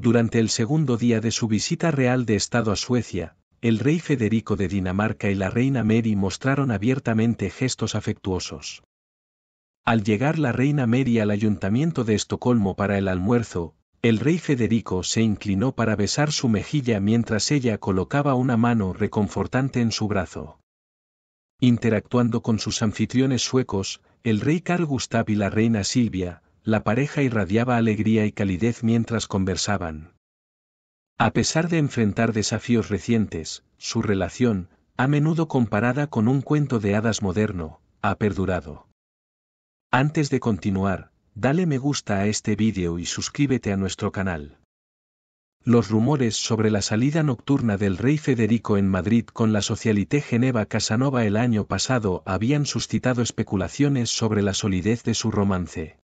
Durante el segundo día de su visita real de Estado a Suecia, el rey Federico de Dinamarca y la reina Mary mostraron abiertamente gestos afectuosos. Al llegar la reina Mary al ayuntamiento de Estocolmo para el almuerzo, el rey Federico se inclinó para besar su mejilla mientras ella colocaba una mano reconfortante en su brazo. Interactuando con sus anfitriones suecos, el rey Carl Gustav y la reina Silvia, la pareja irradiaba alegría y calidez mientras conversaban. A pesar de enfrentar desafíos recientes, su relación, a menudo comparada con un cuento de hadas moderno, ha perdurado. Antes de continuar, dale me gusta a este vídeo y suscríbete a nuestro canal. Los rumores sobre la salida nocturna del rey Federico en Madrid con la Socialité Geneva Casanova el año pasado habían suscitado especulaciones sobre la solidez de su romance.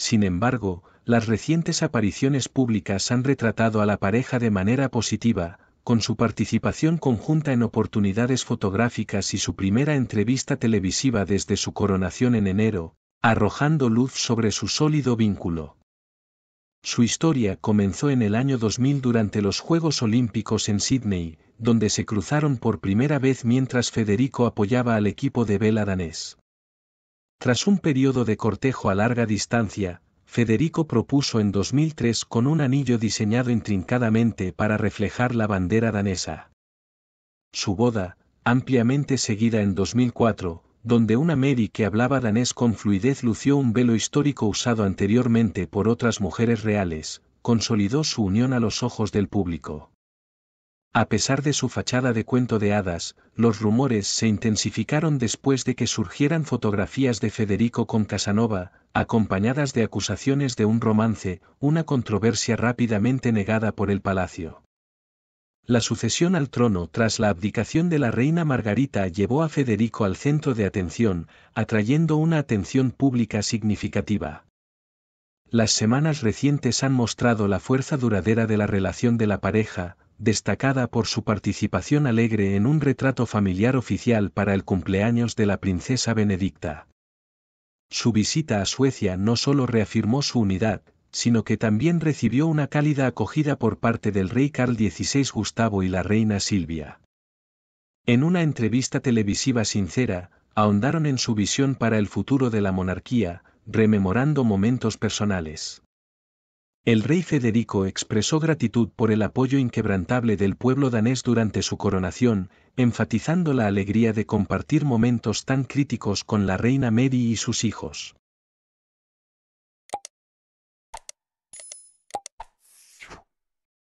Sin embargo, las recientes apariciones públicas han retratado a la pareja de manera positiva, con su participación conjunta en oportunidades fotográficas y su primera entrevista televisiva desde su coronación en enero, arrojando luz sobre su sólido vínculo. Su historia comenzó en el año 2000 durante los Juegos Olímpicos en Sídney, donde se cruzaron por primera vez mientras Federico apoyaba al equipo de vela danés. Tras un periodo de cortejo a larga distancia, Federico propuso en 2003 con un anillo diseñado intrincadamente para reflejar la bandera danesa. Su boda, ampliamente seguida en 2004, donde una Mary que hablaba danés con fluidez lució un velo histórico usado anteriormente por otras mujeres reales, consolidó su unión a los ojos del público. A pesar de su fachada de cuento de hadas, los rumores se intensificaron después de que surgieran fotografías de Federico con Casanova, acompañadas de acusaciones de un romance, una controversia rápidamente negada por el palacio. La sucesión al trono tras la abdicación de la reina Margarita llevó a Federico al centro de atención, atrayendo una atención pública significativa. Las semanas recientes han mostrado la fuerza duradera de la relación de la pareja, destacada por su participación alegre en un retrato familiar oficial para el cumpleaños de la princesa Benedicta. Su visita a Suecia no solo reafirmó su unidad, sino que también recibió una cálida acogida por parte del rey Carl XVI Gustavo y la reina Silvia. En una entrevista televisiva sincera, ahondaron en su visión para el futuro de la monarquía, rememorando momentos personales. El rey Federico expresó gratitud por el apoyo inquebrantable del pueblo danés durante su coronación, enfatizando la alegría de compartir momentos tan críticos con la reina Mary y sus hijos.